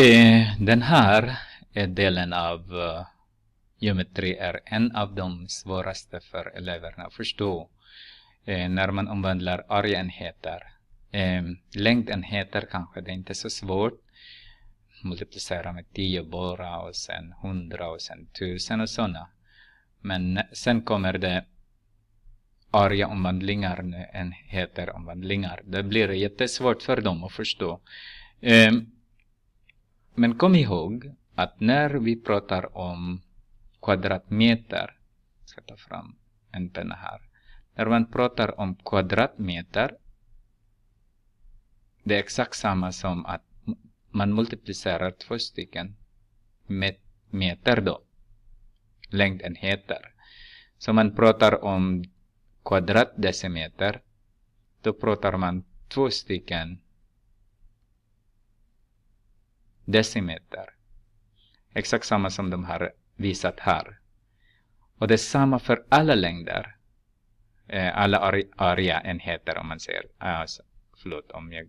Eh, den här delen av eh, geometri är en av de svåraste för eleverna att förstå eh, när man omvandlar areaenheter. Längdenheter kanske det är inte så svårt. Multiplicera med 10 bara och sen 100 och sen 1000 och sådana. Men sen kommer det enheter, omvandlingar. Det blir jättesvårt för dem att förstå. Men kom ihåg att när vi pratar om kvadratmeter, jag ska ta fram en penna här. När man pratar om kvadratmeter, det är exakt samma som att man multiplicerar två stycken meter då, längdenheter. Så man pratar om kvadratdecimeter, då pratar man två stycken decimeter. Exakt samma som de har visat här. Och det är samma för alla längder. Eh, alla area enheter om man ser. Ah, alltså, förlåt om jag...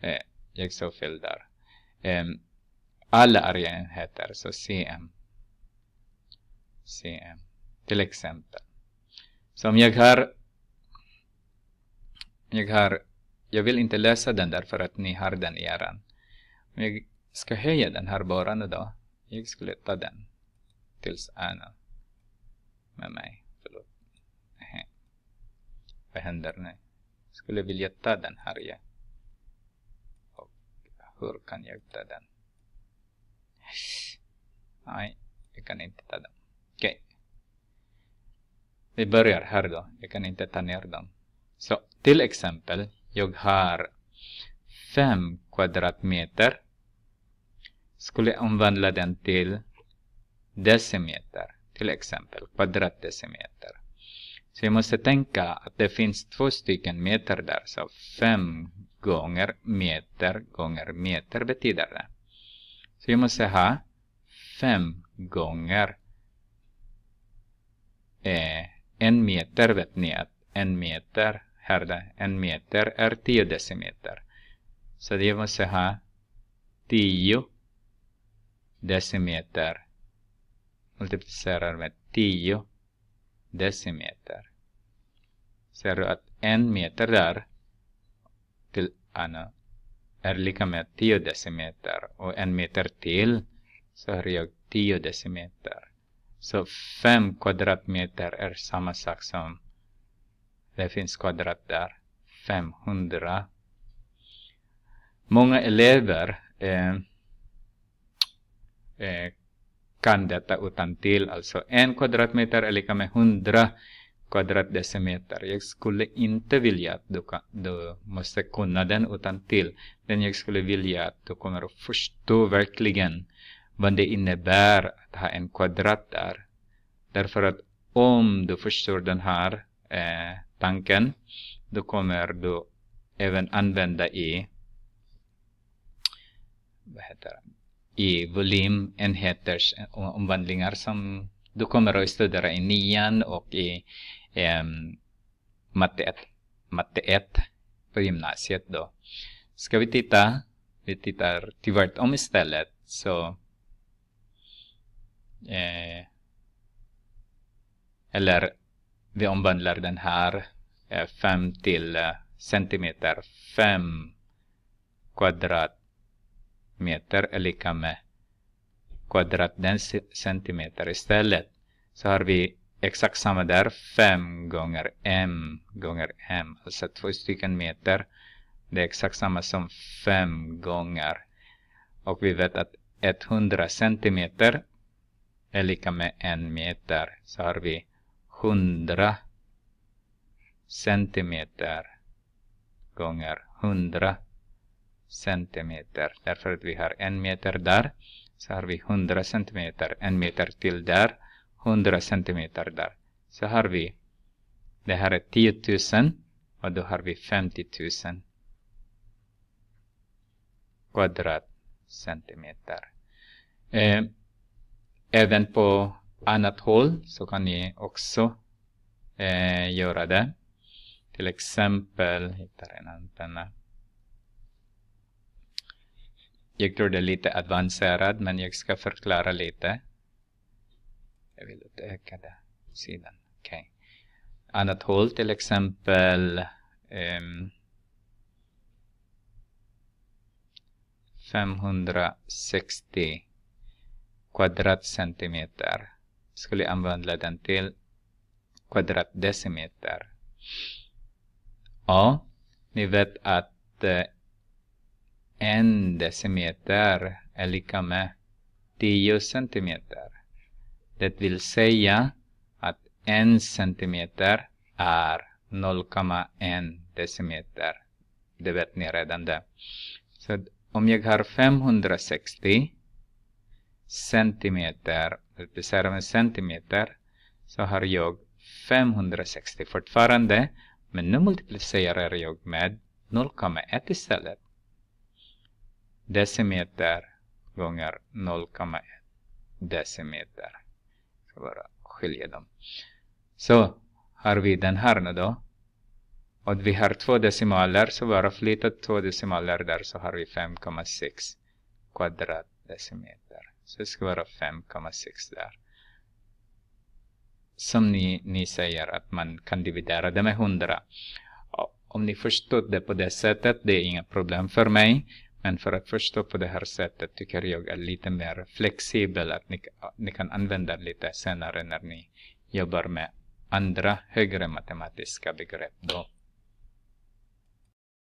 Eh, jag såg fel där. Ehm, alla area enheter, så cm. cm. Till exempel. Så om jag har... Jag har jag vill inte läsa den därför att ni har den i eran. Om jag ska höja den här bara då. Jag skulle ta den. Tills Anna. Med mig. Förlåt. Nähä. Vad händer nu? Skulle vilja ta den här ja. Och hur kan jag ta den? Nej, jag kan inte ta den. Okej. Okay. Vi börjar här då. Jag kan inte ta ner den. Så till exempel jag har fem kvadratmeter skulle omvandla den till decimeter till exempel kvadratdecimeter så jag måste tänka att det finns två stycken meter där så fem gånger meter gånger meter betyder det så jag måste ha fem gånger eh, en meter vet ni att en meter herde. En meter är 10 decimeter. Så det måste ha 10 decimeter. Multiplicerar med 10 decimeter. Ser du att en meter där till Anna är lika med 10 decimeter och en meter till så har jag 10 decimeter. Så 5 kvadratmeter är samma sak som det finns kvadrat där. 500. Många elever eh, eh, kan detta utan till. Alltså en kvadratmeter är lika med 100 kvadratdecimeter. Jag skulle inte vilja att du, kan, du måste kunna den utan till. Men jag skulle vilja att du kommer att förstå verkligen vad det innebär att ha en kvadrat där. Därför att om du förstår den här eh, tanken, då kommer du även använda i vad heter det? i volymenheters eh, omvandlingar som du kommer att studera i nian och i eh, matte 1, matte 1 på gymnasiet då. Ska vi titta? Vi tittar tvärtom istället. Så, eh, eller vi omvandlar den här 5 eh, till eh, centimeter. 5 kvadratmeter är lika med kvadrat den centimeter istället. Så har vi exakt samma där. 5 gånger m gånger m. Alltså två stycken meter. Det är exakt samma som 5 gånger. Och vi vet att 100 centimeter är lika med en meter. Så har vi 100 centimeter gånger 100 centimeter. Därför att vi har en meter där, så har vi 100 centimeter, en meter till där, 100 centimeter där. Så har vi, det här är 10 000 och då har vi 50 000 kvadratcentimeter. Eh, även på annat håll så kan ni också eh, göra det. Till exempel, hittar en antenna. Jag tror det är lite avancerat men jag ska förklara lite. Jag vill utöka den sidan. Okay. Annat håll till exempel um, ehm, 560 kvadratcentimeter skulle jag använda den till kvadratdecimeter. Ja, ni vet att eh, en decimeter är lika med 10 centimeter. Det vill säga att en centimeter är 0,1 decimeter. Det vet ni redan det. Så om jag har 560 centimeter, multiplicerar med centimeter så har jag 560 fortfarande. Men nu multiplicerar jag med 0,1 istället. Decimeter gånger 0,1 decimeter. Jag ska bara skilja dem. Så har vi den här nu då. Och vi har två decimaler så bara flyttat två decimaler där så har vi 5,6 kvadratdecimeter. Så det ska vara 5,6 där. Som ni, ni säger att man kan dividera det med 100. Om ni förstod det på det sättet, det är inga problem för mig. Men för att förstå på det här sättet tycker jag är lite mer flexibel. Att ni, ni kan använda lite senare när ni jobbar med andra högre matematiska begrepp. Då.